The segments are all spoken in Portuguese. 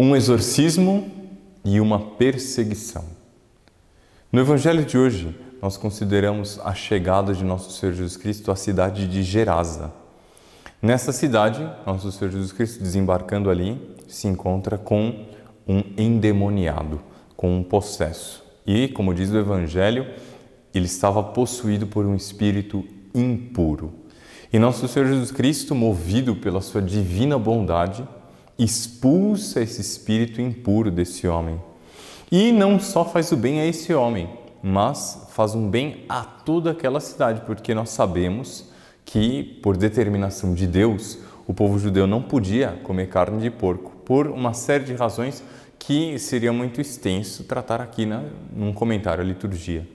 Um exorcismo e uma perseguição. No evangelho de hoje, nós consideramos a chegada de nosso Senhor Jesus Cristo à cidade de Gerasa. Nessa cidade, nosso Senhor Jesus Cristo desembarcando ali, se encontra com um endemoniado, com um possesso. E, como diz o Evangelho, ele estava possuído por um espírito impuro. E nosso Senhor Jesus Cristo, movido pela sua divina bondade, expulsa esse espírito impuro desse homem. E não só faz o bem a esse homem, mas faz um bem a toda aquela cidade, porque nós sabemos que, por determinação de Deus, o povo judeu não podia comer carne de porco por uma série de razões que seria muito extenso tratar aqui num comentário à liturgia.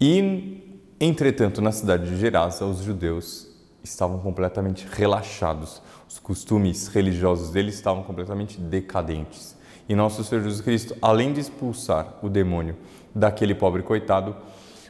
E, entretanto, na cidade de Gerasa, os judeus estavam completamente relaxados, os costumes religiosos deles estavam completamente decadentes. E nosso Senhor Jesus Cristo, além de expulsar o demônio daquele pobre coitado,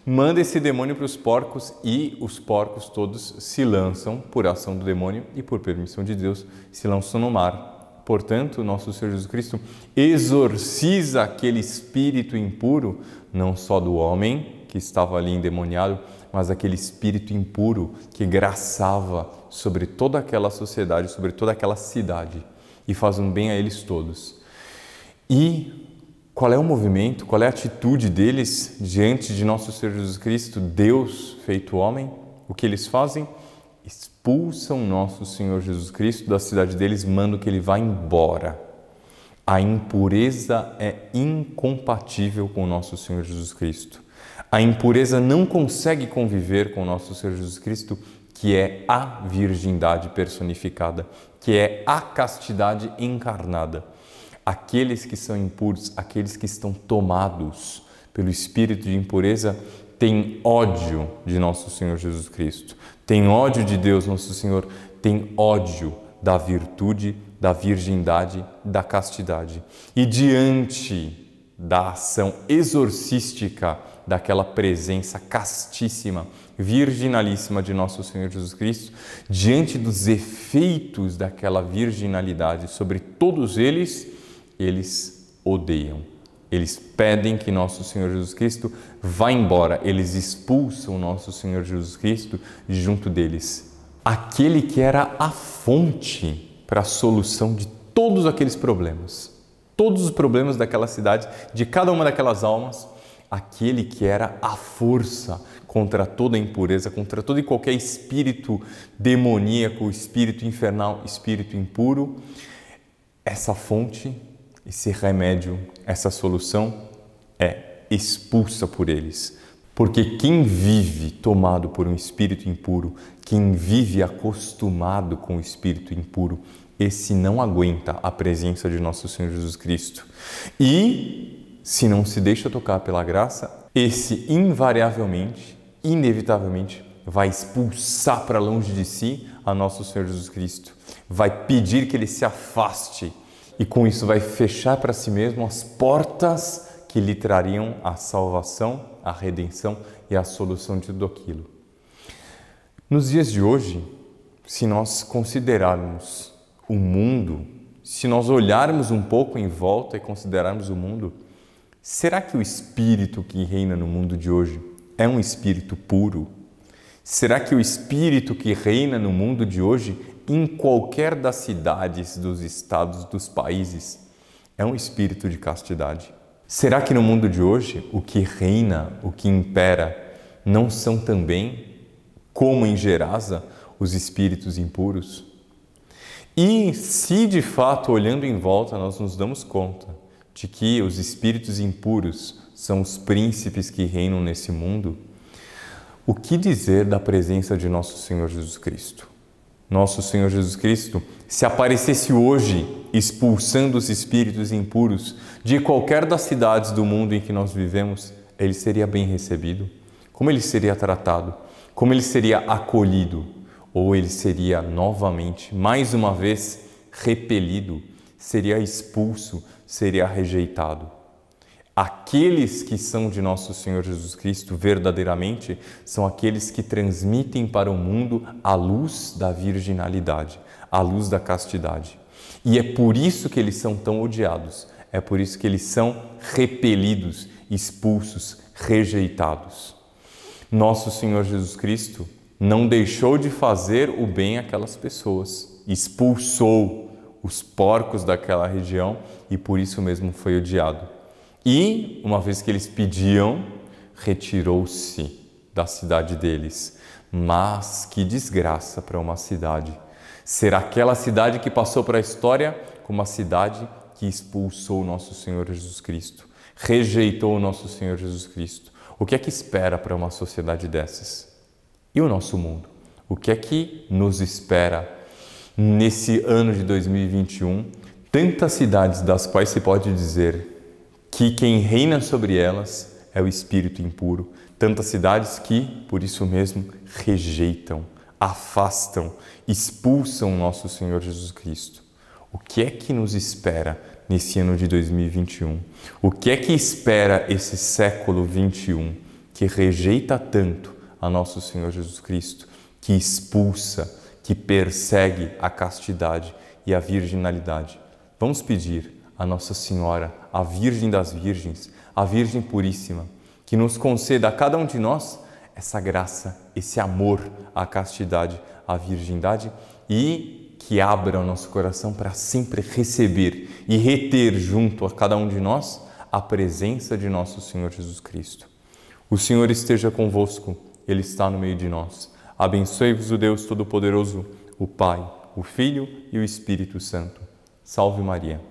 manda esse demônio para os porcos e os porcos todos se lançam por ação do demônio e por permissão de Deus se lançam no mar Portanto, nosso Senhor Jesus Cristo exorciza aquele espírito impuro, não só do homem que estava ali endemoniado, mas aquele espírito impuro que graçava sobre toda aquela sociedade, sobre toda aquela cidade e faz um bem a eles todos. E qual é o movimento, qual é a atitude deles diante de nosso Senhor Jesus Cristo, Deus feito homem? O que eles fazem? expulsam nosso Senhor Jesus Cristo da cidade deles, mandam que ele vá embora. A impureza é incompatível com nosso Senhor Jesus Cristo. A impureza não consegue conviver com nosso Senhor Jesus Cristo, que é a virgindade personificada, que é a castidade encarnada. Aqueles que são impuros, aqueles que estão tomados pelo espírito de impureza, tem ódio de nosso Senhor Jesus Cristo, tem ódio de Deus nosso Senhor, tem ódio da virtude, da virgindade, da castidade. E diante da ação exorcística daquela presença castíssima, virginalíssima de nosso Senhor Jesus Cristo, diante dos efeitos daquela virginalidade sobre todos eles, eles odeiam eles pedem que nosso Senhor Jesus Cristo vá embora. Eles expulsam nosso Senhor Jesus Cristo junto deles. Aquele que era a fonte para a solução de todos aqueles problemas, todos os problemas daquela cidade, de cada uma daquelas almas, aquele que era a força contra toda impureza, contra todo e qualquer espírito demoníaco, espírito infernal, espírito impuro, essa fonte esse remédio, essa solução é expulsa por eles. Porque quem vive tomado por um espírito impuro, quem vive acostumado com o espírito impuro, esse não aguenta a presença de nosso Senhor Jesus Cristo. E se não se deixa tocar pela graça, esse invariavelmente, inevitavelmente, vai expulsar para longe de si a nosso Senhor Jesus Cristo, vai pedir que ele se afaste e com isso vai fechar para si mesmo as portas que lhe trariam a salvação, a redenção e a solução de tudo aquilo. Nos dias de hoje, se nós considerarmos o mundo, se nós olharmos um pouco em volta e considerarmos o mundo, será que o espírito que reina no mundo de hoje é um espírito puro? Será que o espírito que reina no mundo de hoje, em qualquer das cidades, dos estados, dos países, é um espírito de castidade? Será que no mundo de hoje o que reina, o que impera, não são também, como em Gerasa, os espíritos impuros? E se de fato, olhando em volta, nós nos damos conta de que os espíritos impuros são os príncipes que reinam nesse mundo, o que dizer da presença de nosso Senhor Jesus Cristo? Nosso Senhor Jesus Cristo, se aparecesse hoje expulsando os espíritos impuros de qualquer das cidades do mundo em que nós vivemos, ele seria bem recebido? Como ele seria tratado? Como ele seria acolhido? Ou ele seria novamente, mais uma vez, repelido? Seria expulso? Seria rejeitado? Aqueles que são de nosso Senhor Jesus Cristo verdadeiramente são aqueles que transmitem para o mundo a luz da virginalidade, a luz da castidade. E é por isso que eles são tão odiados, é por isso que eles são repelidos, expulsos, rejeitados. Nosso Senhor Jesus Cristo não deixou de fazer o bem àquelas pessoas, expulsou os porcos daquela região e por isso mesmo foi odiado. E, uma vez que eles pediam, retirou-se da cidade deles. Mas que desgraça para uma cidade! Será aquela cidade que passou para a história como a cidade que expulsou o nosso Senhor Jesus Cristo, rejeitou o nosso Senhor Jesus Cristo. O que é que espera para uma sociedade dessas? E o nosso mundo? O que é que nos espera nesse ano de 2021? Tantas cidades das quais se pode dizer que quem reina sobre elas é o espírito impuro. Tantas cidades que, por isso mesmo, rejeitam, afastam, expulsam nosso Senhor Jesus Cristo. O que é que nos espera nesse ano de 2021? O que é que espera esse século 21 que rejeita tanto a nosso Senhor Jesus Cristo, que expulsa, que persegue a castidade e a virginalidade? Vamos pedir a Nossa Senhora, a Virgem das Virgens, a Virgem Puríssima, que nos conceda a cada um de nós essa graça, esse amor à castidade, à virgindade e que abra o nosso coração para sempre receber e reter junto a cada um de nós a presença de nosso Senhor Jesus Cristo. O Senhor esteja convosco, Ele está no meio de nós. Abençoe-vos o Deus Todo-Poderoso, o Pai, o Filho e o Espírito Santo. Salve Maria.